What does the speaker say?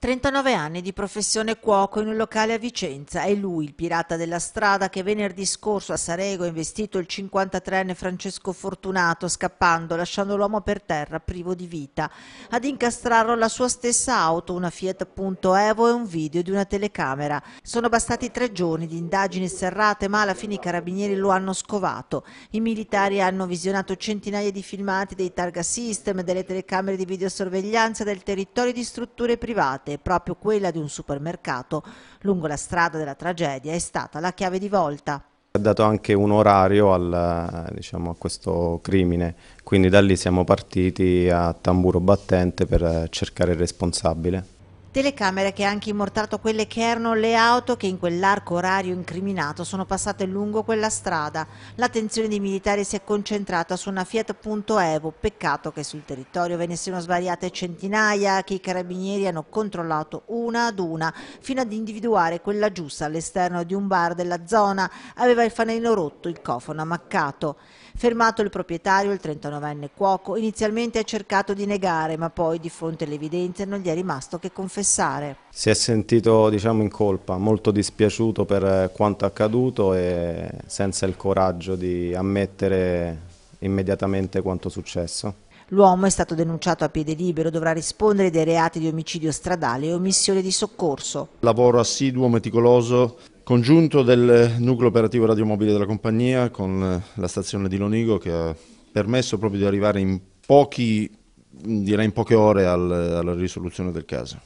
39 anni di professione cuoco in un locale a Vicenza. È lui il pirata della strada che venerdì scorso a Sarego ha investito il 53enne Francesco Fortunato scappando, lasciando l'uomo per terra privo di vita. Ad incastrarlo la sua stessa auto, una Fiat Punto Evo e un video di una telecamera. Sono bastati tre giorni di indagini serrate ma alla fine i carabinieri lo hanno scovato. I militari hanno visionato centinaia di filmati dei targa system, delle telecamere di videosorveglianza del territorio di strutture private giornate, proprio quella di un supermercato lungo la strada della tragedia, è stata la chiave di volta. Ha dato anche un orario al, diciamo, a questo crimine, quindi da lì siamo partiti a tamburo battente per cercare il responsabile. Telecamere che ha anche immortato quelle che erano le auto che in quell'arco orario incriminato sono passate lungo quella strada. L'attenzione dei militari si è concentrata su una Fiat Punto Evo. Peccato che sul territorio ve ne siano svariate centinaia che i carabinieri hanno controllato una ad una fino ad individuare quella giusta all'esterno di un bar della zona. Aveva il fanello rotto, il cofano ammaccato. Fermato il proprietario, il 39enne cuoco, inizialmente ha cercato di negare ma poi di fronte alle evidenze non gli è rimasto che confermare confessare. Si è sentito diciamo, in colpa, molto dispiaciuto per eh, quanto accaduto e senza il coraggio di ammettere immediatamente quanto successo. L'uomo è stato denunciato a piede libero, dovrà rispondere dei reati di omicidio stradale e omissione di soccorso. Lavoro assiduo, meticoloso, congiunto del nucleo operativo radiomobile della compagnia con eh, la stazione di Lonigo che ha permesso proprio di arrivare in pochi, direi in poche ore al, alla risoluzione del caso.